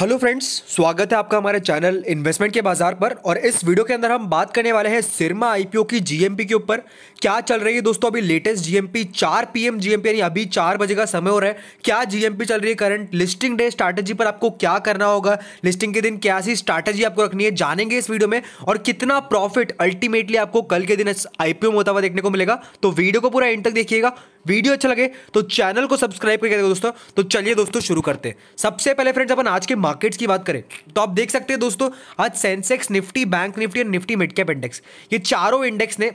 hello friends स्वागत है आपका हमारे चैनल इन्वेस्टमेंट के बाजार पर और इस वीडियो के अंदर हम बात करने वाले हैं सिरमा आईपीओ की जीएमपी के ऊपर क्या चल रही है दोस्तों अभी लेटेस्ट जीएमपी 4 पीएम जीएमपी यानी अभी 4 बजे का समय हो रहा है क्या जीएमपी चल रही है करंट लिस्टिंग डे स्ट्रैटेजी पर आपको क्या करना होगा लिस्टिंग के दिन क्या सी स्ट्रैटेजी आपको रखनी है जानेंगे इस वीडियो में और कितना प्रॉफिट अल्टीमेटली आपको कल के दिन आईपीओ में होता हुआ देखने को मिलेगा तो वीडियो को पूरा एंड तक देखिएगा वीडियो अच्छा लगे तो चैनल को सब्सक्राइब करके देखो दोस्तों तो चलिए दोस्तों शुरू करते हैं सबसे पहले फ्रेंड्स अपन आज के मार्केट्स की बात करें तो आप देख सकते हैं दोस्तों आज सेंसेक्स निफ्टी बैंक निफ्टी और निफ्टी मिड कैप इंडेक्स ये चारों इंडेक्स ने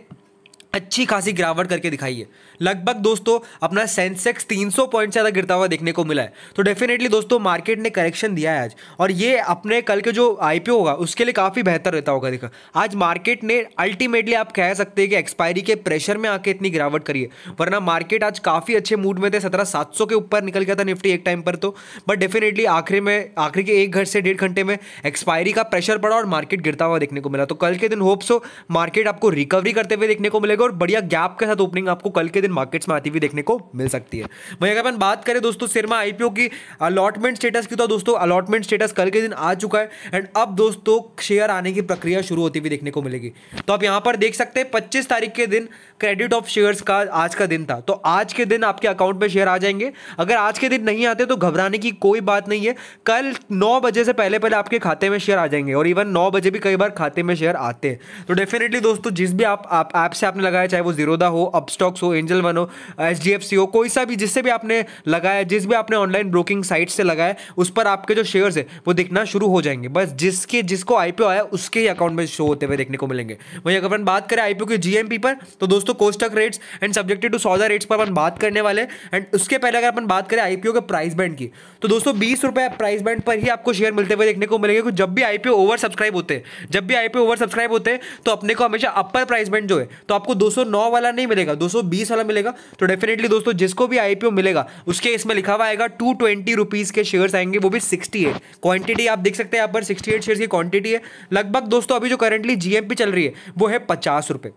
अच्छी खासी गिरावट करके दिखाई है लगभग दोस्तों अपना सेंसेक्स 300 पॉइंट से ज़्यादा गिरता हुआ देखने को मिला है तो डेफिनेटली दोस्तों मार्केट ने करेक्शन दिया है आज और ये अपने कल के जो आईपीओ होगा उसके लिए काफ़ी बेहतर रहता होगा देखा आज मार्केट ने अल्टीमेटली आप कह सकते हैं कि एक्सपायरी के प्रेशर में आके इतनी गिरावट करी है वरना मार्केट आज काफ़ी अच्छे मूड में थे सत्रह सात के ऊपर निकल गया था निफ्टी एक टाइम पर तो बट डेफिनेटली आखिरी में आखिरी के एक घर से डेढ़ घंटे में एक्सपायरी का प्रेशर पड़ा और मार्केट गिरता हुआ देखने को मिला तो कल के दिन होप्स हो मार्केट आपको रिकवरी करते हुए देखने को मिलेगा और बढ़िया गैप के साथ ओपनिंग आपको कल के दिन मार्केट्स में आती हुई देखने को मिल सकती है वही अगर अपन बात करें दोस्तों सिरमा आईपीओ की अलॉटमेंट स्टेटस की तो दोस्तों अलॉटमेंट स्टेटस कल के दिन आ चुका है एंड अब दोस्तों शेयर आने की प्रक्रिया शुरू होती हुई देखने को मिलेगी तो आप यहाँ पर देख सकते हैं पच्चीस तारीख के दिन क्रेडिट ऑफ शेयर्स का आज का दिन था तो आज के दिन आपके अकाउंट में शेयर आ जाएंगे अगर आज के दिन नहीं आते तो घबराने की कोई बात नहीं है कल नौ बजे से पहले पहले आपके खाते में शेयर आ जाएंगे और इवन नौ बजे भी कई बार खाते में शेयर आते हैं तो डेफिनेटली दोस्तों जिस भी आप ऐप से आपने लगा लगाया चाहे वो जीरोदा हो अपस्टॉक्स हो एंजल वन हो एच हो कोई सा भी जिससे भी आपने लगाया जिस भी आपने ऑनलाइन ब्रोकिंग साइट से लगाया उस पर आपके जो शेयर्स है वो दिखना शुरू हो जाएंगे बस जिसके जिसको आईपीओ आया उसके ही अकाउंट में शो होते हुए देखने को मिलेंगे वहीं अगर अपन बात करें आईपीओ के जीएमपी पर तो दोस्तों kostak rates and subjected to सौदा रेट्स पर अपन बात करने वाले एंड उसके पहले अगर अपन बात करें आईपीओ के प्राइस बैंड की तो दोस्तों बीस रुपये प्राइस बैंड पर ही आपको शेयर मिलते हुए देखने को मिलेंगे क्योंकि जब भी आईपीओ ओवर सब्सक्राइब होते हैं जब भी आईपीओ ओवर सब्सक्राइब होते हैं तो अपने को हमेशा अपर प्राइस बैंड जो है तो आपको 209 वाला नहीं मिलेगा 220 वाला मिलेगा तो डेफिनेटली दोस्तों जिसको भी आईपीओ मिलेगा उसके इसमें लिखा हुआ आएगा टू ट्वेंटी के शेयर्स आएंगे वो भी 68 क्वांटिटी आप देख सकते हैं यहाँ पर 68 शेयर्स की क्वांटिटी है लगभग दोस्तों अभी जो करेंटली जीएमपी चल रही है वो है पचास रुपये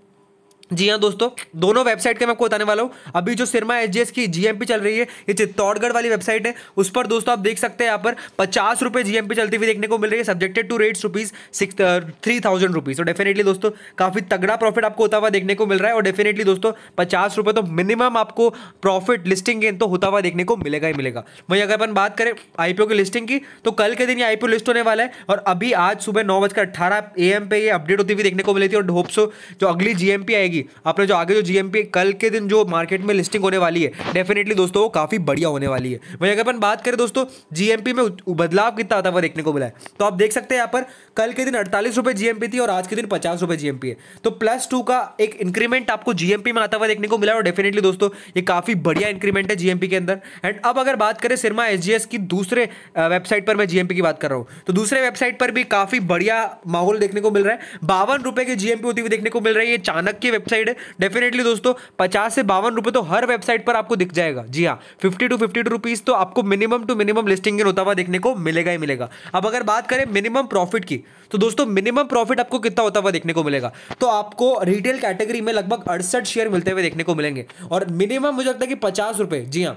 जी हाँ दोस्तों दोनों वेबसाइट के मैं आपको बताने वाला हूँ अभी जो सिरमा एच की जीएमपी चल रही है ये चित्तौड़गढ़ वाली वेबसाइट है उस पर दोस्तों आप देख सकते हैं यहाँ पर पचास रुपये जीएमपी चलती हुई देखने को मिल रही है subjected to rates rupees six three thousand rupees तो डेफिनेटली दोस्तों काफ़ी तगड़ा प्रॉफिट आपको होता हुआ देखने को मिल रहा है और डेफिनेटली दोस्तों पचास रुपये तो मिनिमम आपको प्रॉफिट लिस्टिंग गेन तो होता हुआ देखने को मिलेगा ही मिलेगा वहीं अगर अपन बात करें आईपीओ की लिस्टिंग की तो कल के दिन ये आईपीओ लिस्ट होने वाला है और अभी आज सुबह नौ बजकर अट्ठारह ए पे ये अपडेट होती हुई देखने को मिली थी और होप्सो जो अगली जीएमपी आएगी जाएगी आपने जो आगे जो जीएमपी कल के दिन जो मार्केट में लिस्टिंग होने वाली है डेफिनेटली दोस्तों वो काफ़ी बढ़िया होने वाली है वही अगर अपन बात करें दोस्तों जीएमपी में बदलाव कितना आता है वो देखने को मिला है तो आप देख सकते हैं यहाँ पर कल के दिन अड़तालीस रुपये जीएमपी थी और आज के दिन पचास रुपये जीएमपी है तो प्लस टू का एक इंक्रीमेंट आपको जीएमपी में आता हुआ देखने को मिला और डेफिनेटली दोस्तों ये काफ़ी बढ़िया इंक्रीमेंट है जीएमपी के अंदर एंड अब अगर बात करें सिरमा एस की दूसरे वेबसाइट पर मैं जीएमपी की बात कर रहा हूँ तो दूसरे वेबसाइट पर भी काफ़ी बढ़िया माहौल देखने को मिल रहा है बावन रुपए की जीएमपी होती हुई देखने को मिल रही है चाणक्य वेबसाइट वेबसाइट है डेफिनेटली दोस्तों पचास से बावन रुपए तो हर वेबसाइट पर आपको दिख जाएगा जी हाँ fifty two fifty two rupees तो आपको मिनिमम टू मिनिमम लिस्टिंग के होता हुआ देखने को मिलेगा ही मिलेगा अब अगर बात करें मिनिमम प्रॉफिट की तो दोस्तों मिनिमम प्रॉफिट आपको कितना होता हुआ देखने को मिलेगा तो आपको रिटेल कैटेगरी में लगभग अड़सठ शेयर मिलते हुए देखने को मिलेंगे और मिनिमम मुझे लगता है कि पचास रुपये जी हाँ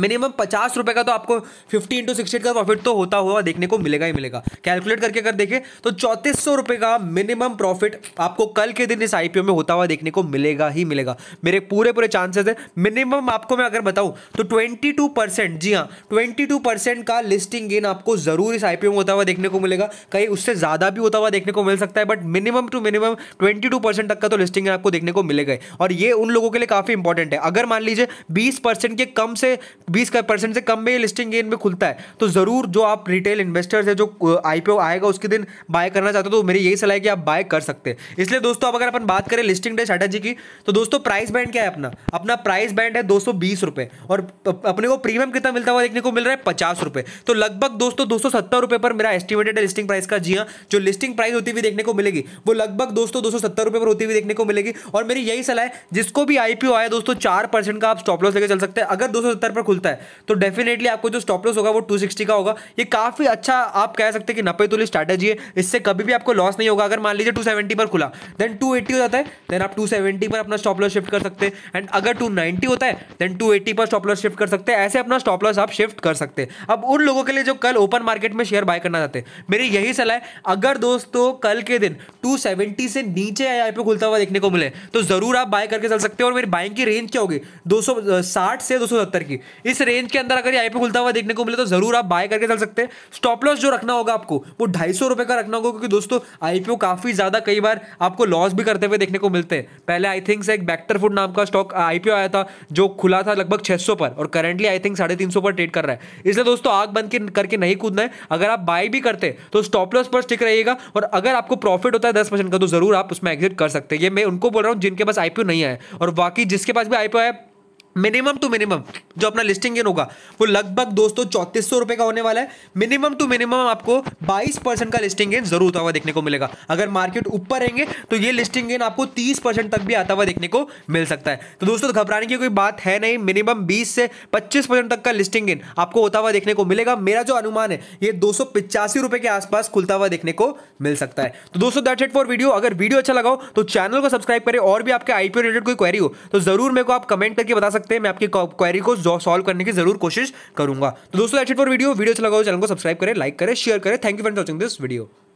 मिनिमम पचास रुपये का तो आपको फिफ्टी इंटू सिक्सटी का प्रॉफिट तो होता हुआ देखने को मिलेगा ही मिलेगा कैलकुलेट करके अगर देखें तो चौंतीस सौ रुपये का मिनिमम प्रॉफिट आपको कल के दिन इस आईपीओ में होता हुआ देखने को मिलेगा ही मिलेगा मेरे पूरे पूरे चांसेस है मिनिमम आपको मैं अगर बताऊँ तो ट्वेंटी टू परसेंट जी हाँ ट्वेंटी टू परसेंट का लिस्टिंग गेन आपको ज़रूर इस आईपीओ में होता हुआ देखने को मिलेगा कहीं उससे ज़्यादा भी होता हुआ देखने को मिल सकता है but minimum two minimum twenty two percent तक का तो लिस्टिंग गेन आपको देखने को मिलेगा और ये उन लोगों के लिए काफ़ी इंपॉर्टेंट है अगर मान लीजिए बीस परसेंट के कम से बीस का परसेंट से कम में ये लिस्टिंग गेन में खुलता है तो ज़रूर जो आप रिटेल इन्वेस्टर्स है जो आईपीओ आएगा उसके दिन बाय करना चाहते हो तो मेरी यही सलाह है कि आप बाय कर सकते हैं इसलिए दोस्तों अगर अपन बात करें लिस्टिंग डे स्ट्रैटेजी की तो दोस्तों प्राइस बैंड क्या है अपना अपना प्राइस बैंड है दो रुपए और अपने को प्रीमियम कितना मिलता हुआ देखने को मिल रहा है पचास रुपए तो लगभग दोस्तों दो पर मेरा एस्टिमेटेड है लिस्टिंग प्राइस का जी हाँ जो लिस्टिंग प्राइस होती हुई देखने को मिलेगी वो लगभग दोस्तों दो रुपए पर होती हुई देखने को मिलेगी और मेरी यही सलाह है जिसको भी आईपीओ आया दोस्तों चार का आप स्टॉप लॉस लेकर चल सकते हैं अगर दो पर खुल खुलता है तो डेफिनेटली आपको जो स्टॉप लॉस होगा वो 260 का होगा ये काफ़ी अच्छा आप कह सकते हैं कि नपे तुली स्ट्रैटेजी है इससे कभी भी आपको लॉस नहीं होगा अगर मान लीजिए 270 पर खुला देन 280 हो जाता है देन आप 270 पर अपना स्टॉप लॉस शिफ्ट कर सकते हैं एंड अगर 290 होता है देन 280 पर स्टॉप लॉस शिफ्ट कर सकते हैं ऐसे अपना स्टॉप लॉस आप शिफ्ट कर सकते हैं अब उन लोगों के लिए जो कल ओपन मार्केट में शेयर बाय करना चाहते हैं मेरी यही सलाह है अगर दोस्तों कल के दिन टू से नीचे आई आई खुलता हुआ देखने को मिले तो ज़रूर आप बाय करके चल सकते हैं और मेरी बाइंग की रेंज क्या होगी दो से दो की इस रेंज के अंदर अगर आईपी खुलता हुआ देखने को मिले तो जरूर आप बाय करके चल सकते हैं स्टॉप लॉस जो रखना होगा आपको वो ढाई सौ रुपए का रखना होगा क्योंकि दोस्तों आईपीओ काफी ज्यादा कई बार आपको लॉस भी करते हुए देखने को मिलते हैं पहले आई थिंक एक बैक्टर फूड नाम का स्टॉक आईपीओ आया था जो खुला था लगभग छह पर और करेंटली आई थिंक साढ़े पर ट्रेड कर रहा है इसलिए दोस्तों आग बंद करके नहीं कूदना है अगर आप बाय भी करते तो स्टॉप लॉस पर स्टिक रहेगा और अगर आपको प्रॉफिट होता है दस का तो जरूर आप उसमें एग्जिट कर सकते हैं ये मैं उनको बोल रहा हूँ जिनके पास आईपीओ नहीं आया और बाकी जिसके पास भी आईपीओ है मिनिमम टू मिनिमम जो अपना लिस्टिंग इन होगा वो लगभग दोस्तों चौंतीस सौ रुपये का होने वाला है मिनिमम टू मिनिमम आपको 22 परसेंट का लिस्टिंग इन जरूर होता हुआ देखने को मिलेगा अगर मार्केट ऊपर रहेंगे तो ये लिस्टिंग इन आपको 30 परसेंट तक भी आता हुआ देखने को मिल सकता है तो दोस्तों घबराने की कोई बात है नहीं मिनिमम बीस से पच्चीस तक का लिस्टिंग इन आपको होता हुआ देखने को मिलेगा मेरा जो अनुमान है ये दो के आसपास खुलता हुआ देखने को मिल सकता है तो दोस्तों दैट इट फॉर वीडियो अगर वीडियो अच्छा लगाओ तो चैनल को सब्सक्राइब करें और भी आपके आईपीओ रिलेटेड कोई क्वेरी हो तो जरूर मेरे को आप कमेंट करके बता सकते सकते हैं मैं आपकी क्वेरी को सॉल्व करने की जरूर कोशिश करूंगा तो दोस्तों एक्ट फॉर वीडियो वीडियो अच्छा लगा हो तो चैनल को सब्सक्राइब करें लाइक करें शेयर करें thank you for watching this video